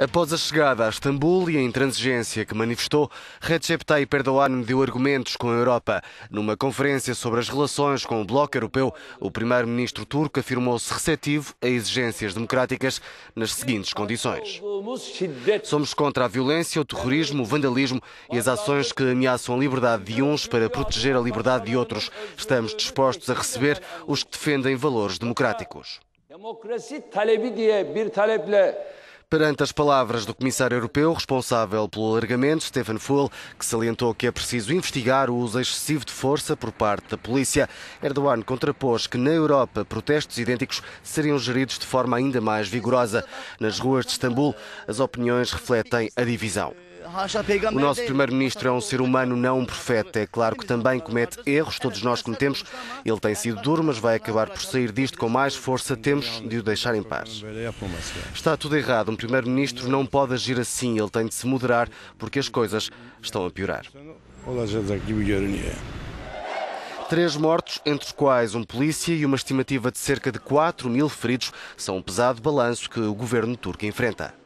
Após a chegada a Istambul e a intransigência que manifestou, Recep Tayyip Erdogan deu argumentos com a Europa. Numa conferência sobre as relações com o Bloco Europeu, o primeiro-ministro turco afirmou-se receptivo a exigências democráticas nas seguintes condições. Somos contra a violência, o terrorismo, o vandalismo e as ações que ameaçam a liberdade de uns para proteger a liberdade de outros. Estamos dispostos a receber os que defendem valores democráticos. talebi diye bir taleple Perante as palavras do comissário europeu responsável pelo alargamento, Stephen Full, que salientou que é preciso investigar o uso excessivo de força por parte da polícia, Erdogan contrapôs que na Europa protestos idênticos seriam geridos de forma ainda mais vigorosa. Nas ruas de Istambul, as opiniões refletem a divisão. Ah, o nosso primeiro-ministro é um ser humano, não um profeta. É claro que também comete erros, todos nós cometemos. Ele tem sido duro, mas vai acabar por sair disto com mais força. Temos de o deixar em paz. Está tudo errado. Um primeiro-ministro não pode agir assim. Ele tem de se moderar, porque as coisas estão a piorar. É Três mortos, entre os quais um polícia e uma estimativa de cerca de 4 mil feridos, são um pesado balanço que o governo turco enfrenta.